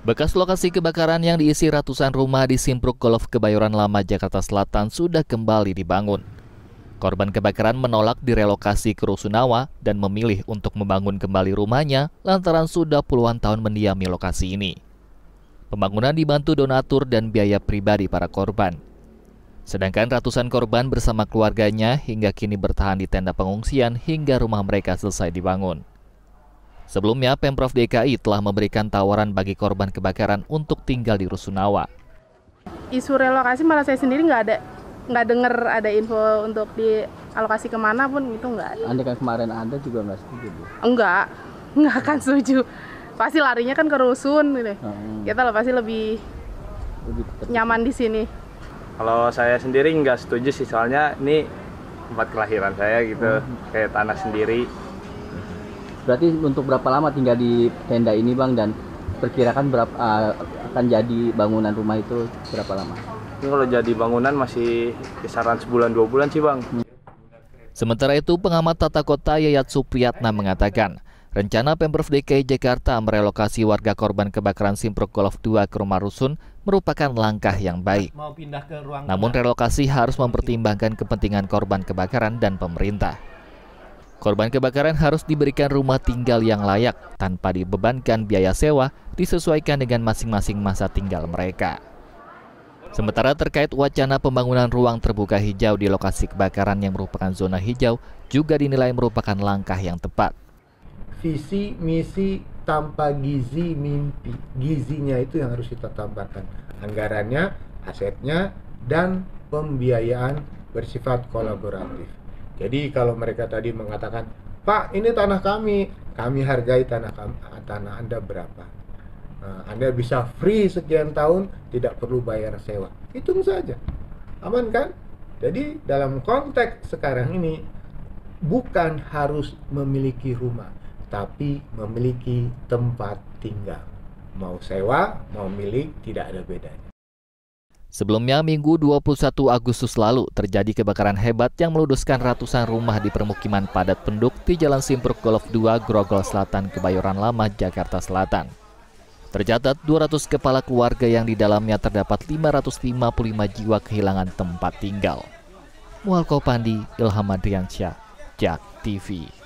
Bekas lokasi kebakaran yang diisi ratusan rumah di Simpruk Golf Kebayoran Lama, Jakarta Selatan sudah kembali dibangun. Korban kebakaran menolak direlokasi ke Rusunawa dan memilih untuk membangun kembali rumahnya lantaran sudah puluhan tahun mendiami lokasi ini. Pembangunan dibantu donatur dan biaya pribadi para korban. Sedangkan ratusan korban bersama keluarganya hingga kini bertahan di tenda pengungsian hingga rumah mereka selesai dibangun. Sebelumnya, Pemprov DKI telah memberikan tawaran bagi korban kebakaran untuk tinggal di Rusunawa. Isu relokasi malah saya sendiri nggak ada nggak dengar ada info untuk dialokasi kemana pun itu nggak ada. Anda kan kemarin ada juga nggak setuju? Bu? Enggak, nggak akan setuju. Pasti larinya kan ke rusun gitu. Hmm. Kita lah pasti lebih, lebih nyaman di sini. Kalau saya sendiri nggak setuju sih soalnya ini tempat kelahiran saya gitu, hmm. kayak tanah sendiri. Berarti untuk berapa lama tinggal di tenda ini Bang dan perkirakan berapa uh, akan jadi bangunan rumah itu berapa lama? Ini kalau jadi bangunan masih kisaran sebulan dua bulan sih Bang. Sementara itu pengamat tata kota Yayat Supriyatna mengatakan Rencana Pemprov DKI Jakarta merelokasi warga korban kebakaran Simprok Golf 2 ke rumah rusun merupakan langkah yang baik. Namun relokasi harus mempertimbangkan kepentingan korban kebakaran dan pemerintah. Korban kebakaran harus diberikan rumah tinggal yang layak tanpa dibebankan biaya sewa disesuaikan dengan masing-masing masa tinggal mereka. Sementara terkait wacana pembangunan ruang terbuka hijau di lokasi kebakaran yang merupakan zona hijau juga dinilai merupakan langkah yang tepat. Visi, misi, tanpa gizi, mimpi. Gizinya itu yang harus kita tambahkan. Anggarannya, asetnya, dan pembiayaan bersifat kolaboratif. Jadi kalau mereka tadi mengatakan, "Pak, ini tanah kami. Kami hargai tanah kami, tanah Anda berapa?" Nah, anda bisa free sekian tahun, tidak perlu bayar sewa. Hitung saja. Aman kan? Jadi dalam konteks sekarang ini bukan harus memiliki rumah, tapi memiliki tempat tinggal. Mau sewa, mau milik, tidak ada bedanya. Sebelumnya, Minggu 21 Agustus lalu terjadi kebakaran hebat yang meluduskan ratusan rumah di permukiman padat penduk di Jalan Simpur Golf 2, Grogol Selatan, Kebayoran Lama, Jakarta Selatan. Tercatat 200 kepala keluarga yang di dalamnya terdapat 555 jiwa kehilangan tempat tinggal. Mualko Pandi, Ilham Adriansyah, Jak TV.